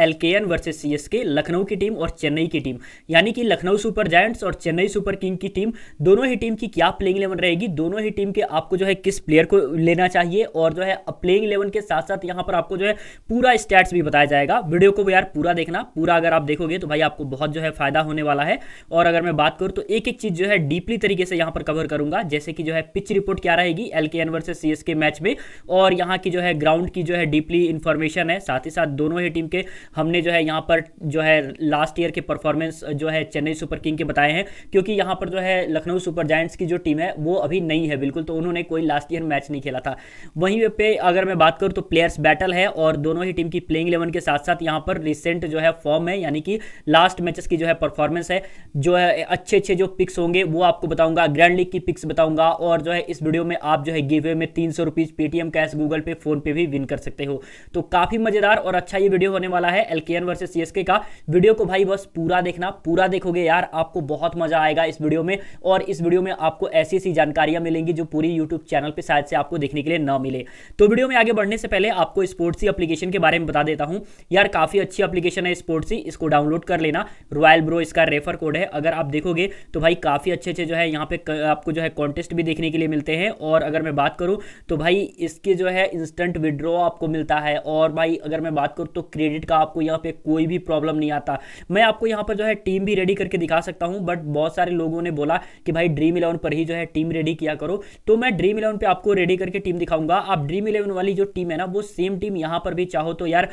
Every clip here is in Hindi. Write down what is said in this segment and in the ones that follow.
एलकेएन वर्सेस सीएसके लखनऊ की टीम और चेन्नई की टीम यानी कि लखनऊ सुपर जायंट्स और चेन्नई सुपर किंग की टीम दोनों ही टीम की क्या प्लेइंग इलेवन रहेगी दोनों ही टीम के आपको जो है किस प्लेयर को लेना चाहिए और जो है प्लेइंग इलेवन के साथ साथ यहाँ पर आपको जो है पूरा स्टैट्स भी बताया जाएगा वीडियो को भी यार पूरा देखना पूरा अगर आप देखोगे तो भाई आपको बहुत जो है फायदा होने वाला है और अगर मैं बात करूँ तो एक एक चीज़ जो है डीपली तरीके से यहाँ पर कवर करूंगा जैसे कि जो है पिच रिपोर्ट क्या रहेगी एल के वर्सेज सी मैच में और यहाँ की जो है ग्राउंड की जो है डीपली इन्फॉर्मेशन है साथ ही साथ दोनों ही टीम के हमने जो है यहाँ पर जो है लास्ट ईयर के परफॉर्मेंस जो है चेन्नई सुपर किंग के बताए हैं क्योंकि यहाँ पर जो है लखनऊ सुपर जायंट्स की जो टीम है वो अभी नहीं है बिल्कुल तो उन्होंने कोई लास्ट ईयर मैच नहीं खेला था वहीं पर अगर मैं बात करूँ तो प्लेयर्स बैटल है और दोनों ही टीम की प्लेइंग इलेवन के साथ साथ यहाँ पर रिसेंट जो है फॉर्म है यानी कि लास्ट मैचेस की जो है परफॉर्मेंस है जो है अच्छे अच्छे जो पिक्स होंगे वो आपको बताऊंगा ग्रैंड लीग की पिक्स बताऊंगा और जो है इस वीडियो में आप जो है गिवे में तीन सौ rupees Paytm cash Google Pay PhonePe भी विन कर सकते हो तो काफी मजेदार और अच्छा ये वीडियो होने वाला वाला है एलकेएन वर्सेस सीएसके का वीडियो को भाई बस पूरा देखना पूरा देखोगे यार आपको बहुत मजा आएगा इस वीडियो में और इस वीडियो में आपको ऐसी ऐसी जानकारियां मिलेंगी जो पूरी यूट्यूब चैनल पर शायद से आपको देखने के लिए न मिले तो वीडियो में आगे बढ़ने से पहले आपको स्पोर्ट्सी अपलीकेशन के बारे में बता देता हूँ यार काफ़ी अच्छी अपलीकेशन है स्पोर्ट्सी इसको डाउनलोड कर लेना रॉयल ब्रो इसका रेफर कोड है अगर आप देखोगे तो भाई काफ़ी अच्छे अच्छे जो है यहाँ पे आपको जो है कॉन्टेस्ट भी देखने के लिए मिलते हैं और अगर मैं बात करूँ तो भाई इसके जो है इंस्टेंट विड्रॉ आपको मिलता है और भाई अगर मैं बात करूँ तो क्रेडिट का आपको यहाँ पे कोई भी प्रॉब्लम नहीं आता मैं आपको यहाँ पर जो है टीम भी रेडी करके दिखा सकता हूँ बट बहुत सारे लोगों ने बोला कि भाई ड्रीम इलेवन पर ही जो है टीम रेडी किया करो तो मैं ड्रीम इलेवन पर आपको रेडी करके टीम दिखाऊंगा आप ड्रीम इलेवन वाली जो टीम है ना वो सेम टीम यहाँ पर भी चाहो तो यार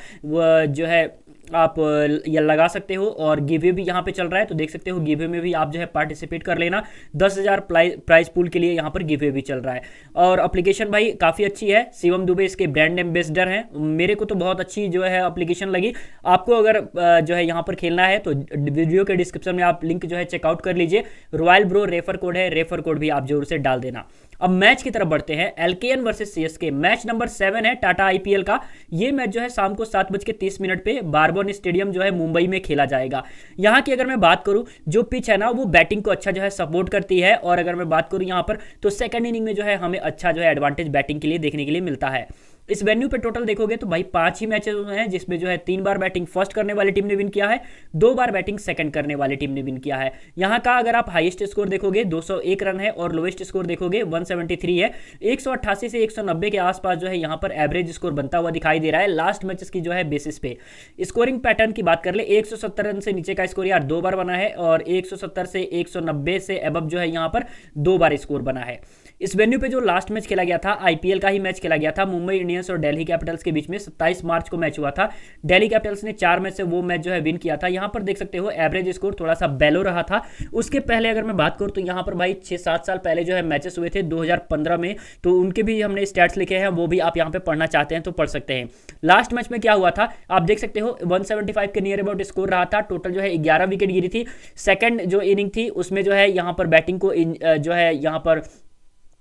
जो है आप या लगा सकते हो और गिवे भी यहाँ पे चल रहा है तो देख सकते हो गिवे में भी आप जो है पार्टिसिपेट कर लेना दस हज़ार प्राइज पूल के लिए यहाँ पर गिवे भी चल रहा है और अप्लीकेशन भाई काफ़ी अच्छी है शिवम दुबे इसके ब्रांड एम्बेसडर हैं मेरे को तो बहुत अच्छी जो है अप्लीकेशन लगी आपको अगर जो है यहाँ पर खेलना है तो वीडियो के डिस्क्रिप्शन में आप लिंक जो है चेकआउट कर लीजिए रॉयल ब्रो रेफर कोड है रेफर कोड भी आप जरूर से डाल देना अब मैच की तरफ बढ़ते हैं LKN versus CSK match number seven है टाटा आईपीएल का ये मैच जो है शाम को सात बज के तीस मिनट पे बारबोन स्टेडियम जो है मुंबई में खेला जाएगा यहाँ की अगर मैं बात करूँ जो पिच है ना वो बैटिंग को अच्छा जो है सपोर्ट करती है और अगर मैं बात करूँ यहाँ पर तो सेकंड इनिंग में जो है हमें अच्छा जो है एडवांटेज बैटिंग के लिए देखने के लिए मिलता है इस वेन्यू पे टोटल देखोगे तो भाई पांच ही मैचेस हैं जिसमें जो है तीन बार बैटिंग फर्स्ट करने वाली टीम ने विन किया है दो बार बैटिंग सेकंड करने वाली टीम ने विन किया है यहां का अगर आप हाईएस्ट स्कोर देखोगे 201 रन है और लोएस्ट स्कोर देखोगे 173 है 188 से 190 के आसपास जो है यहां पर एवरेज स्कोर बनता हुआ दिखाई दे रहा है लास्ट मैचेस की जो है बेसिस पे स्कोरिंग पैटर्न की बात कर ले एक रन से नीचे का स्कोर यार दो बार बना है और एक से एक से एबब जो है यहां पर दो बार स्कोर बना है इस वेन्यू पे जो लास्ट मैच खेला गया था आईपीएल का ही मैच खेला गया था मुंबई इंडियंस और डेली कैपिटल्स के बीच में सत्ताईस मार्च को मैच हुआ था डेली कैपिटल्स ने चार मैच से वो मैच जो है विन किया था यहाँ पर देख सकते हो एवरेज स्कोर थोड़ा सा बेलो रहा था उसके पहले अगर मैं बात करूँ तो यहाँ पर भाई छः सात साल पहले जो है मैचेस हुए थे दो में तो उनके भी हमने स्टैट्स लिखे हैं वो भी आप यहाँ पर पढ़ना चाहते हैं तो पढ़ सकते हैं लास्ट मैच में क्या हुआ था आप देख सकते हो वन के नियर अबाउट स्कोर रहा था टोटल जो है ग्यारह विकेट गिरी थी सेकेंड जो इनिंग थी उसमें जो है यहाँ पर बैटिंग को जो है यहाँ पर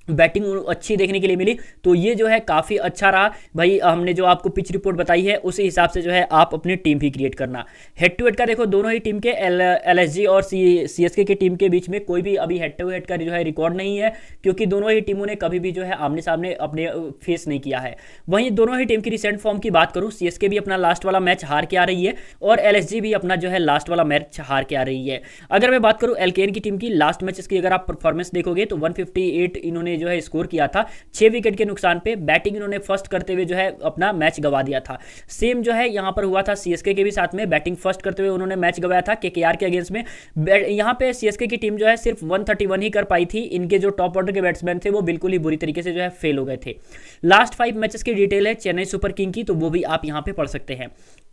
बैटिंग अच्छी देखने के लिए मिली तो ये जो है काफ़ी अच्छा रहा भाई हमने जो आपको पिच रिपोर्ट बताई है उसी हिसाब से जो है आप अपनी टीम भी क्रिएट करना हेड टू हेड का देखो दोनों ही टीम के एल एलएसजी और सी सी की टीम के बीच में कोई भी अभी हेड टू हेड का जो है रिकॉर्ड नहीं है क्योंकि दोनों ही टीमों ने कभी भी जो है आमने सामने अपने फेस नहीं किया है वहीं दोनों ही टीम की रिसेंट फॉर्म की बात करूँ सी भी अपना लास्ट वाला मैच हार के आ रही है और एल भी अपना जो है लास्ट वाला मैच हार के आ रही है अगर मैं बात करूँ एल की टीम की लास्ट मैच की अगर आप परफॉर्मेंस देखोगे तो वन इन्होंने ने जो है स्कोर किया था छः विकेट के नुकसान पे बैटिंग इन्होंने फर्स्ट करते हुए जो है अपना मैच गवा दिया था सेम जो है यहाँ पर हुआ था सीएसके के भी साथ में बैटिंग फर्स्ट करते हुए उन्होंने मैच गवाया था केकेआर के अगेंस्ट में यहाँ पर सीएसके की टीम जो है सिर्फ वन ही कर पाई थी इनके जो टॉप ऑर्डर के बैट्समैन थे वो बिल्कुल ही बुरी तरीके से जो है फेल हो गए थे लास्ट फाइव मैचेस की डिटेल है चेन्नई सुपर किंग की तो वो भी आप यहाँ पे पढ़ सकते हैं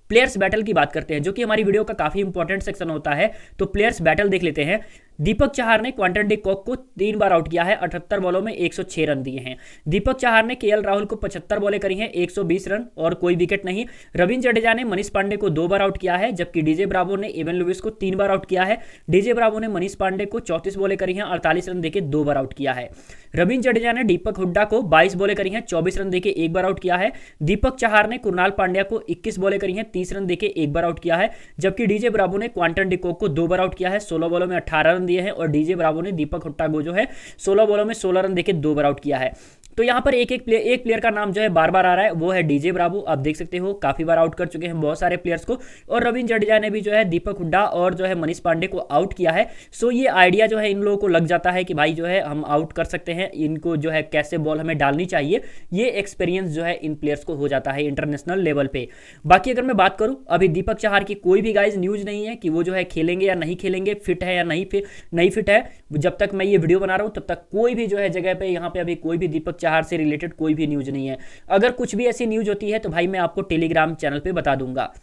प्लेयर्स बैटल की बात करते हैं जो कि हमारी वीडियो का काफ़ी इंपॉर्टेंट सेक्शन होता है तो प्लेयर्स बैटल देख लेते हैं दीपक चाहर ने क्वांटन डी कॉक को तीन बार आउट किया है अठहत्तर बॉलों में 106 रन दिए हैं दीपक चाहर ने के राहुल को पचहत्तर बॉले करी हैं 120 रन और कोई विकेट नहीं रविंद्र जडेजा ने मनीष पांडे को दो बार आउट किया है जबकि डीजे ब्रावो ने एवन लुविस को तीन बार आउट किया है डीजे ब्रावो ने मनीष पांडे को चौतीस बोले करी हैं अड़तालीस रन देकर दो बार आउट किया है रविंद्र जडेजा ने दीपक हुड्डा को बाईस बॉले करी है चौबीस रन देकर एक बार आउट किया है दीपक चाहर ने कुरनाल पांड्या को इक्कीस बॉले करी हैं तीस रन देकर एक बार आउट किया है जबकि डीजे ब्रावो ने क्वांटन डिकोक को दो बार आउट किया है सोलह बॉलों में अठारह रन दिए हैं और डीजे ब्रावो ने दीपक हुट्टा को जो है सोलह बॉलों में सोलह रन देकर दो बार आउट किया है तो यहाँ पर एक एक प्लेयर एक प्लेयर का नाम जो है बार बार आ रहा है वो है डीजे ब्राबू आप देख सकते हो काफी बार आउट कर चुके हैं बहुत सारे प्लेयर्स को और रविंद्र जडेजा ने भी जो है दीपक हुड्डा और जो है मनीष पांडे को आउट किया है सो ये आइडिया जो है इन लोगों को लग जाता है कि भाई जो है हम आउट कर सकते हैं इनको जो है कैसे बॉल हमें डालनी चाहिए ये एक्सपीरियंस जो है इन प्लेयर्स को हो जाता है इंटरनेशनल लेवल पर बाकी अगर मैं बात करूँ अभी दीपक चाहार की कोई भी गाइज न्यूज नहीं है कि वो जो है खेलेंगे या नहीं खेलेंगे फिट है या नहीं फिट नहीं फिट है जब तक मैं ये वीडियो बना रहा हूँ तब तक कोई भी जो है जगह पे यहाँ पे अभी कोई भी दीपक चाहर से रिलेटेड कोई भी न्यूज़ नहीं है अगर कुछ भी ऐसी न्यूज़ होती है तो भाई मैं आपको टेलीग्राम चैनल पर बता दूंगा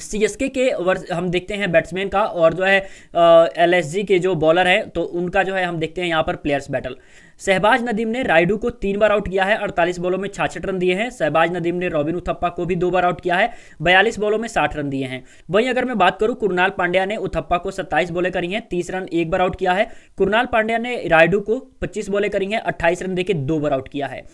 सी एस के के वर्ष हम देखते हैं बैट्समैन का और जो है एल एस जी के जो बॉलर है तो उनका जो है हम देखते हैं यहाँ पर प्लेयर्स बैटल शहबाज नदीम ने रायडू को तीन बार आउट किया है 48 बॉलों में छाछठ रन दिए हैं शहबाज नदीम ने रॉबिन उथप्पा को भी दो बार आउट किया है 42 बॉलों में साठ रन दिए हैं वहीं अगर मैं बात करूं कुरनाल पांड्या ने उथप्पा को 27 बॉलें करी हैं 30 रन एक बार आउट किया है कुरनाल पांड्या ने रायडू को 25 बॉलें करी हैं अट्ठाईस रन देकर दो बार आउट किया है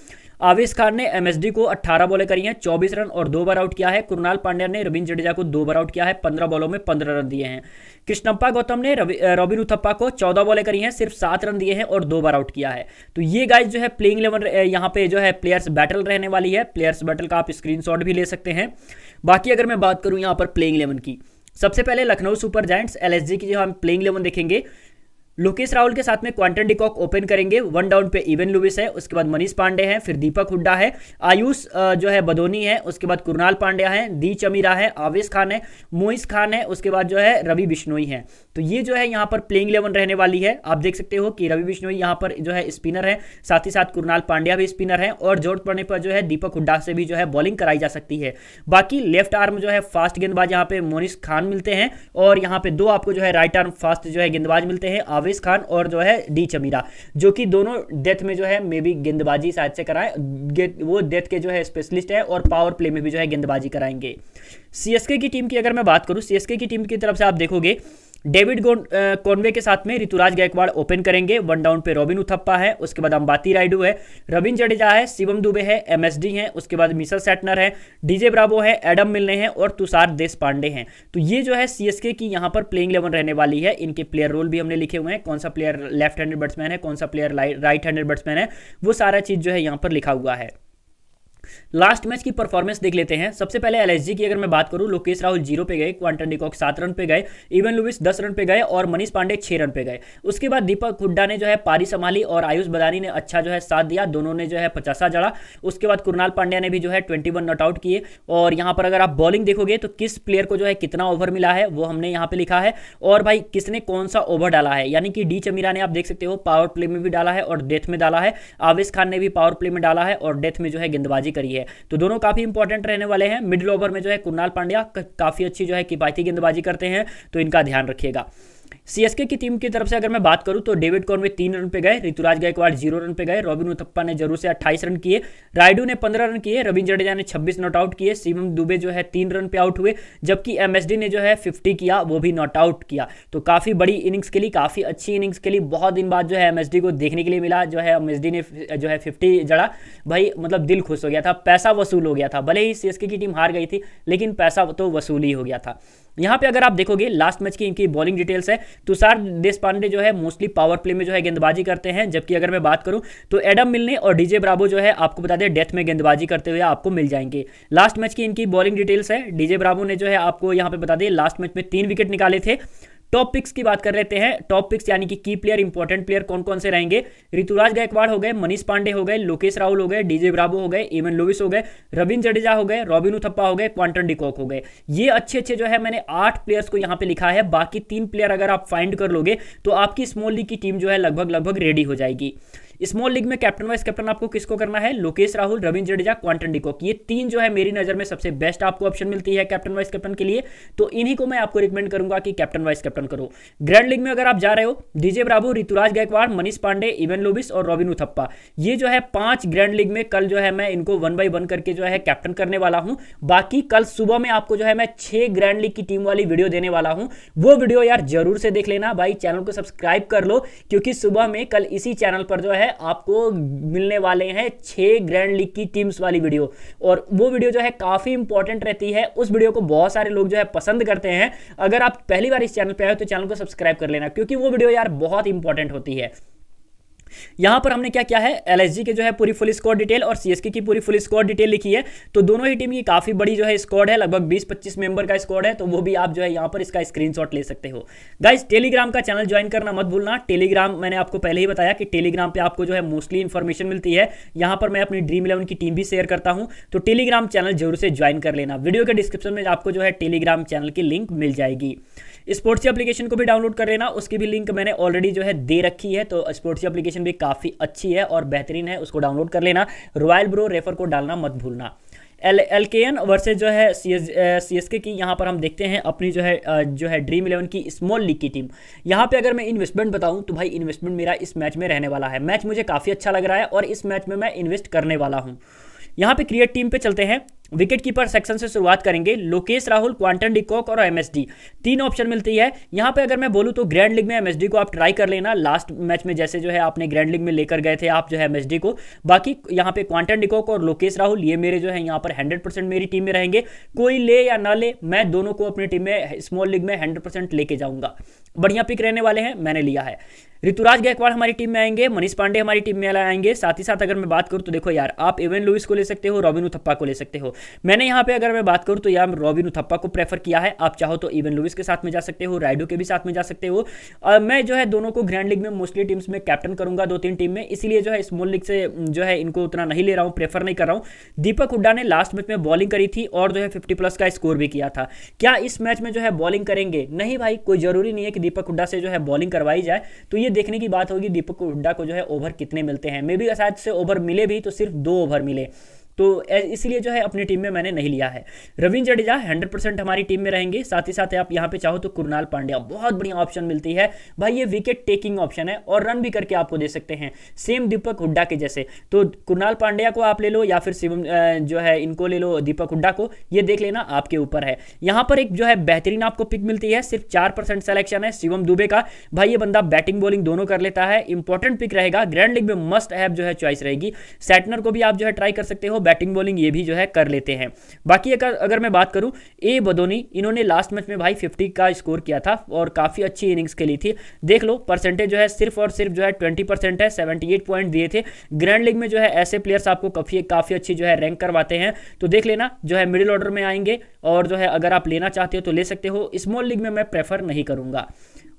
आवेश खान ने एमएसडी को 18 बॉले करी हैं 24 रन और दो बार आउट किया है कुरनाल पांड्या ने रविंद्र जडेजा को दो बार आउट किया है 15 बॉलों में 15 रन दिए हैं कृष्णप्पा गौतम ने रॉबिन उथप्पा को 14 बॉले करी हैं सिर्फ सात रन दिए हैं और दो बार आउट किया है तो ये गाइज जो है प्लेइंग इलेवन यहाँ पे जो है प्लेयर्स बैटल रहने वाली है प्लेयर्स बैटल का आप स्क्रीन भी ले सकते हैं बाकी अगर मैं बात करूँ यहाँ पर प्लेइंग इलेवन की सबसे पहले लखनऊ सुपर जैंट्स एल की जो हम प्लेइंग इलेवन देखेंगे लोकेश राहुल के साथ में क्वांटन डिकॉक ओपन करेंगे वन डाउन पे इवन लुविस है उसके बाद मनीष पांडे हैं फिर दीपक हुड्डा है आयुष जो है बदोनी है उसके बाद कुरनाल पांड्या है दी चमीरा है आवेश खान है मोइस खान है उसके बाद जो है रवि बिश्नोई है तो ये जो है यहाँ पर प्लेइंग इलेवन रहने वाली है आप देख सकते हो कि रवि बिश्नोई यहाँ पर जो है स्पिनर है साथ ही साथ कुरनाल पांड्या भी स्पिनर है और जोड़ पड़ने पर जो है दीपक हुड्डा से भी जो है बॉलिंग कराई जा सकती है बाकी लेफ्ट आर्म जो है फास्ट गेंदबाज यहाँ पे मोनिस खान मिलते हैं और यहाँ पे दो आपको जो है राइट आर्म फास्ट जो है गेंदबाज मिलते हैं आवेश हाफिज खान और जो है डी चमीरा जो कि दोनों डेथ में जो है मे बी गेंदबाजी शायद से कराएं वो डेथ के जो है स्पेशलिस्ट है और पावर प्ले में भी जो है गेंदबाजी कराएंगे सीएसके की टीम की अगर मैं बात करूँ सीएसके की टीम की तरफ से आप देखोगे डेविड कॉनवे के साथ में ऋतुराज गायकवाड़ ओपन करेंगे वन डाउन पे रॉबिन उथप्पा है उसके बाद अंबाती राइडू है रविन जडेजा है शिवम दुबे है एमएसडी है उसके बाद मिसल सेटनर है डीजे ब्रावो है एडम मिलने हैं और तुषार देश पांडे हैं तो ये जो है सीएसके की यहाँ पर प्लेइंग इलेवन रहने वाली है इनके प्लेयर रोल भी हमने लिखे हुए हैं कौन सा प्लेयर लेफ्ट हैंडेड बैट्समैन है कौन सा प्लेयर राइट हैंडेड बैट्समैन है वो सारा चीज़ जो है यहाँ पर लिखा हुआ है लास्ट मैच की परफॉर्मेंस देख लेते हैं सबसे पहले एलएसजी की अगर मैं बात करूं लोकेश राहुल जीरो पे गए क्वांटन डिकॉक सात रन पे गए इवन लुविस दस रन पे गए और मनीष पांडे छह रन पे गए उसके बाद दीपक हुड्डा ने जो है पारी संभाली और आयुष बदानी ने अच्छा जो है साथ दिया दोनों ने जो है पचासा जड़ा उसके बाद कुरनाल पांड्या ने भी जो है ट्वेंटी नॉट आउट किए और यहाँ पर अगर आप बॉलिंग देखोगे तो किस प्लेयर को जो है कितना ओवर मिला है वो हमने यहाँ पर लिखा है और भाई किसने कौन सा ओवर डाला है यानी कि डी चमीरा ने आप देख सकते हो पावर प्ले में भी डाला है और डेथ में डाला है आविश खान ने भी पावर प्ले में डाला है और डेथ में जो है गेंदबाजी करी है तो दोनों काफ़ी इंपॉर्टेंट रहने वाले हैं मिडिल ओवर में जो है कुणाल पांड्या काफ़ी अच्छी जो है किफायती गेंदबाजी करते हैं तो इनका ध्यान रखिएगा सीएसके की टीम की तरफ से अगर मैं बात करूं तो डेविड कॉर्नवे तीन रन पे गए ऋतुराज गायकवाड़ जीरो रन पे गए रॉबिन उथप्पा ने जरूर से अट्ठाईस रन किए रायडू ने पंद्रह रन किए रविंद्र जडेजा ने छब्बीस नॉट आउट किए शिवम दुबे जो है तीन रन पे आउट हुए जबकि एमएसडी ने जो है फिफ्टी किया वो भी नॉट आउट किया तो काफ़ी बड़ी इनिंग्स के लिए काफ़ी अच्छी इनिंग्स के लिए बहुत दिन बाद जो है एम को देखने के लिए मिला जो है एम ने जो है फिफ्टी जड़ा भाई मतलब दिल खुश हो गया था पैसा वसूल हो गया था भले ही सीएसके की टीम हार गई थी लेकिन पैसा तो वसूल ही हो गया था यहाँ पे अगर आप देखोगे लास्ट मैच की इनकी बॉलिंग डिटेल्स है तुषार देश पांडे जो है मोस्टली पावर प्ले में जो है गेंदबाजी करते हैं जबकि अगर मैं बात करूँ तो एडम मिलने और डीजे ब्राबो जो है आपको बता दें डेथ में गेंदबाजी करते हुए आपको मिल जाएंगे लास्ट मैच की इनकी बॉलिंग डिटेल्स है डीजे ब्राबो ने जो है आपको यहाँ पे बता दें लास्ट मैच में तीन विकेट निकाले थे टॉप पिक्स की बात कर लेते हैं टॉप पिक्स यानी कि की प्लेयर इंपॉर्टेंट प्लेयर कौन कौन से रहेंगे ऋतुराज गायकवाड़ हो गए मनीष पांडे हो गए लोकेश राहुल हो गए डीजे ब्राबो हो गए एवन लोविस हो गए रविंद जडेजा हो गए रॉबिन उथप्पा हो गए क्वांटन डिकॉक हो गए ये अच्छे अच्छे जो है मैंने आठ प्लेयर्स को यहाँ पे लिखा है बाकी तीन प्लेयर अगर आप फाइंड कर लोगे तो आपकी स्मॉल लीग की टीम जो है लगभग लगभग रेडी हो जाएगी स्मॉल लीग में कैप्टन वाइस कैप्टन आपको किसको करना है लोकेश राहुल रविंद्र जडेजा क्वांटन डिकॉक ये तीन जो है मेरी नजर में सबसे बेस्ट आपको ऑप्शन मिलती है कैप्टन वाइस कैप्टन के लिए तो इन्हीं को मैं आपको रिकमेंड करूंगा कि कैप्टन वाइस कैप्टन करो ग्रैंड लीग में अगर आप जा रहे हो DJ Bravo Ruturaj Gaikwad Manish Pandey Evin Lewis और रॉबिन उथप्पा ये जो है पांच ग्रैंड लीग में कल जो है मैं इनको वन बाई वन करके जो है कैप्टन करने वाला हूँ बाकी कल सुबह में आपको जो है मैं छह ग्रैंड लीग की टीम वाली वीडियो देने वाला हूँ वो वीडियो यार जरूर से देख लेना भाई चैनल को सब्सक्राइब कर लो क्योंकि सुबह में कल इसी चैनल पर जो है है आपको मिलने वाले हैं छह ग्रैंड लीग की टीम्स वाली वीडियो और वो वीडियो जो है काफ़ी इंपॉर्टेंट रहती है उस वीडियो को बहुत सारे लोग जो है पसंद करते हैं अगर आप पहली बार इस चैनल पर आए हो तो चैनल को सब्सक्राइब कर लेना क्योंकि वो वीडियो यार बहुत इंपॉर्टेंट होती है यहां पर हमने क्या क्या है एलएसजी के जो है पूरी फुल स्कोर डिटेल और सीएसके की पूरी फुल स्कोर डिटेल लिखी है तो दोनों ही टीम की काफी बड़ी जो है स्कॉड है लगभग 20-25 मेंबर का स्कॉड है तो वो भी आप जो है यहां पर इसका स्क्रीनशॉट ले सकते हो गाइज टेलीग्राम का चैनल ज्वाइन करना मत भूलना टेलीग्राम मैंने आपको पहले ही बताया कि टेलीग्राम पर आपको जो है मोस्टली इन्फॉर्मेशन मिलती है यहां पर मैं अपनी ड्रीम इलेवन की टीम भी शेयर करता हूं तो टेलीग्राम चैनल जरूर से ज्वाइन कर लेना वीडियो के डिस्क्रिप्शन में आपको जो है टेलीग्राम चैनल की लिंक मिल जाएगी स्पोर्ट्सी एप्लीकेशन को भी डाउनलोड कर लेना उसकी भी लिंक मैंने ऑलरेडी जो है दे रखी है तो स्पोर्ट्सी एप्लीकेशन भी काफ़ी अच्छी है और बेहतरीन है उसको डाउनलोड कर लेना रॉयल ब्रो रेफर को डालना मत भूलना L L K N versus जो है सी एस सी एस के की यहाँ पर हम देखते हैं अपनी जो है uh, जो है ड्रीम इलेवन की स्मॉल लीग की टीम यहाँ पे अगर मैं इन्वेस्टमेंट बताऊँ तो भाई इन्वेस्टमेंट मेरा इस मैच में रहने वाला है मैच मुझे काफ़ी अच्छा लग रहा है और इस मैच में मैं इन्वेस्ट करने वाला हूँ यहाँ पे क्रिएट टीम पे चलते हैं विकेट कीपर सेक्शन से शुरुआत करेंगे लोकेश राहुल क्वांटन डिकॉक और एमएसडी तीन ऑप्शन मिलती है यहाँ पे अगर मैं बोलूँ तो ग्रैंड लीग में एमएसडी को आप ट्राई कर लेना लास्ट मैच में जैसे जो है आपने ग्रैंड लीग में लेकर गए थे आप जो है एमएसडी को बाकी यहाँ पे क्वांटन डिकॉक और लोकेश राहुल ये मेरे जो है यहाँ पर हंड्रेड मेरी टीम में रहेंगे कोई ले या ना ले मैं दोनों को अपनी टीम में स्मॉल लीग में हंड्रेड लेके जाऊंगा बढ़िया पिक रहने वाले हैं मैंने लिया है ऋतुराज गायकवाड़ हमारी टीम में आएंगे मनीष पांडे हमारी टीम में आएंगे साथ ही साथ अगर मैं बात करूँ तो देखो यार आप एवन लुइस को ले सकते हो रॉबिन उथप्पा को ले सकते हो मैंने यहाँ पे अगर मैं बात करूँ तो यार रॉबिन उथप्पा को प्रेफर किया है आप चाहो तो इवन लुइस के साथ में जा सकते हो राइडो के भी साथ में जा सकते हो और मैं जो है दोनों को ग्रैंड लीग में मोस्टली टीम्स में कैप्टन करूंगा दो तीन टीम में इसलिए जो है स्मॉल लीग से जो है इनको उतना नहीं ले रहा हूँ प्रेफर नहीं कर रहा हूँ दीपक हुड्डा ने लास्ट मैच में बॉलिंग करी थी और जो है फिफ्टी प्लस का स्कोर भी किया था क्या इस मैच में जो है बॉलिंग करेंगे नहीं भाई कोई जरूरी नहीं है कि दीपक हुड्डा से जो है बॉलिंग करवाई जाए तो ये देखने की बात होगी दीपक हुड्डा को जो है ओवर कितने मिलते हैं मे बी शायद से ओवर मिले भी तो सिर्फ दो ओवर मिले तो इसलिए जो है अपनी टीम में मैंने नहीं लिया है रविंद्र जडेजा हंड्रेड परसेंट हमारी टीम में रहेंगे साथ ही साथ आप यहाँ पे चाहो तो कुरनाल पांड्या बहुत बढ़िया ऑप्शन मिलती है भाई ये विकेट टेकिंग ऑप्शन है और रन भी करके आपको दे सकते हैं सेम दीपक हुड्डा के जैसे तो कुरनाल पांड्या को आप ले लो या फिर शिवम जो है इनको ले लो दीपक हुड्डा को ये देख लेना आपके ऊपर है यहाँ पर एक जो है बेहतरीन आपको पिक मिलती है सिर्फ चार परसेंट सिलेक्शन है शिवम दुबे का भाई ये बंदा बैटिंग बॉलिंग दोनों कर लेता है इंपॉर्टेंट पिक रहेगा ग्रैंड लीग में मस्ट है चॉइस रहेगी सैटनर को भी आप जो है ट्राई कर सकते हो बैटिंग बॉलिंग ये भी जो है कर लेते हैं बाकी अगर अगर मैं बात करूं ए बदोनी इन्होंने लास्ट मैच में भाई 50 का स्कोर किया था और काफ़ी अच्छी इनिंग्स खेली थी देख लो परसेंटेज जो है सिर्फ और सिर्फ जो है ट्वेंटी परसेंट है सेवेंटी एट पॉइंट दिए थे ग्रैंड लीग में जो है ऐसे प्लेयर्स आपको काफ़ी काफ़ी अच्छी जो है रैंक करवाते हैं तो देख लेना जो है मिडिल ऑर्डर में आएंगे और जो है अगर आप लेना चाहते हो तो ले सकते हो स्मॉल लीग में मैं प्रेफर नहीं करूँगा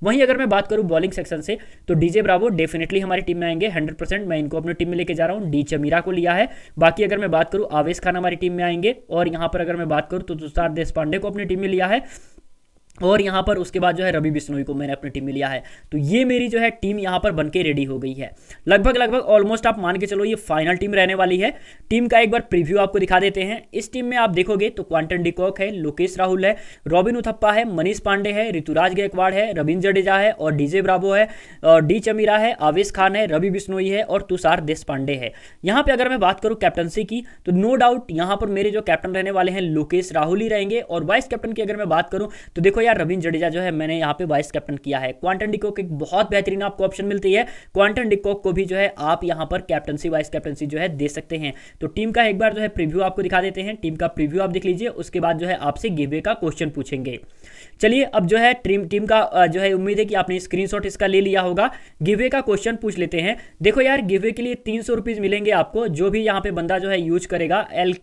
वहीं अगर मैं बात करूँ बॉलिंग सेक्शन से तो डीजे ब्रावो डेफिनेटली हमारी टीम में आएंगे हंड्रेड मैं इनको अपनी टीम में लेके जा रहा हूँ डी चमीरा को लिया है बाकी अगर मैं बात करूँ आवेश खान हमारी टीम में आएंगे और यहाँ पर अगर मैं बात करूँ तो तुषार देश को अपनी टीम में लिया है और यहाँ पर उसके बाद जो है रवि बिश्नोई को मैंने अपनी टीम में लिया है तो ये मेरी जो है टीम यहाँ पर बनके रेडी हो गई है लगभग लगभग ऑलमोस्ट आप मान के चलो ये फाइनल टीम रहने वाली है टीम का एक बार प्रीव्यू आपको दिखा देते हैं इस टीम में आप देखोगे तो क्वांटन डिकॉक है लोकेश राहुल है रॉबिन उथप्पा है मनीष पांडे है ऋतुराज गायकवाड़ है रविंद्र जडेजा है और डीजे ब्रावो है और डी चमीरा है आवेश खान है रवि बिश्नोई है और तुषार देश पांडे है यहाँ पर अगर मैं बात करूँ कैप्टनसी की तो नो डाउट यहाँ पर मेरे जो कैप्टन रहने वाले हैं लोकेश राहुल ही रहेंगे और वाइस कैप्टन की अगर मैं बात करूँ तो देखो या रविंद्र जडेजा जो है मैंने यहाँ पे वाइस कैप्टन किया है क्वांटन डिकॉक एक बहुत बेहतरीन आपको ऑप्शन मिलती है क्वांटन डिकॉक को भी जो है आप यहाँ पर कैप्टनसी वाइस कैप्टनसी जो है दे सकते हैं तो टीम का एक बार जो है प्रिव्यू आपको दिखा देते हैं टीम का प्रिव्यू आप देख लीजिए उसके बाद जो है आपसे गिवे का क्वेश्चन पूछेंगे चलिए अब जो है टीम टीम का जो है उम्मीद है कि आपने स्क्रीनशॉट इसका ले लिया होगा गिवे का क्वेश्चन पूछ लेते हैं देखो यार गिवे के लिए तीन सौ मिलेंगे आपको जो भी यहाँ पे बंदा जो है यूज करेगा एल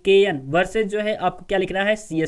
वर्सेज जो है आपको क्या लिखना है सी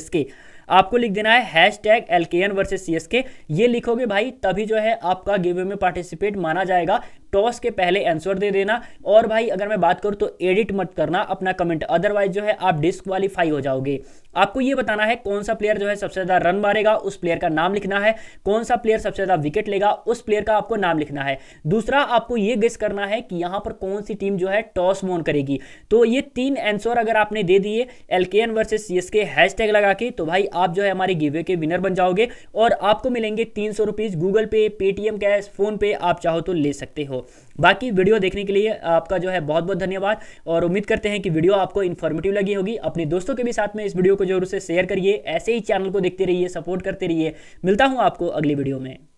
आपको लिख देना है hashtag L K N versus C S K ये लिखोगे भाई तभी जो है आपका गेवे में पार्टिसिपेट माना जाएगा टॉस के पहले आंसर दे देना और भाई अगर मैं बात करूँ तो एडिट मत करना अपना कमेंट अदरवाइज जो है आप डिस्कवालीफाई हो जाओगे आपको ये बताना है कौन सा प्लेयर जो है सबसे ज़्यादा रन मारेगा उस प्लेयर का नाम लिखना है कौन सा प्लेयर सबसे ज़्यादा विकेट लेगा उस प्लेयर का आपको नाम लिखना है दूसरा आपको ये गेस करना है कि यहाँ पर कौन सी टीम जो है टॉस मोन करेगी तो ये तीन आंसर अगर आपने दे दिए L K N versus C S K hashtag लगा के तो भाई आप जो है हमारे गिवे के विनर बन जाओगे और आपको मिलेंगे तीन सौ rupees Google Pay Paytm cash PhonePe आप चाहो तो ले सकते हो बाकी वीडियो देखने के लिए आपका जो है बहुत बहुत धन्यवाद और उम्मीद करते हैं कि वीडियो आपको इन्फॉर्मेटिव लगी होगी अपने दोस्तों के भी साथ में इस वीडियो को जरूर से शेयर करिए ऐसे ही चैनल को देखते रहिए सपोर्ट करते रहिए मिलता हूँ आपको अगली वीडियो में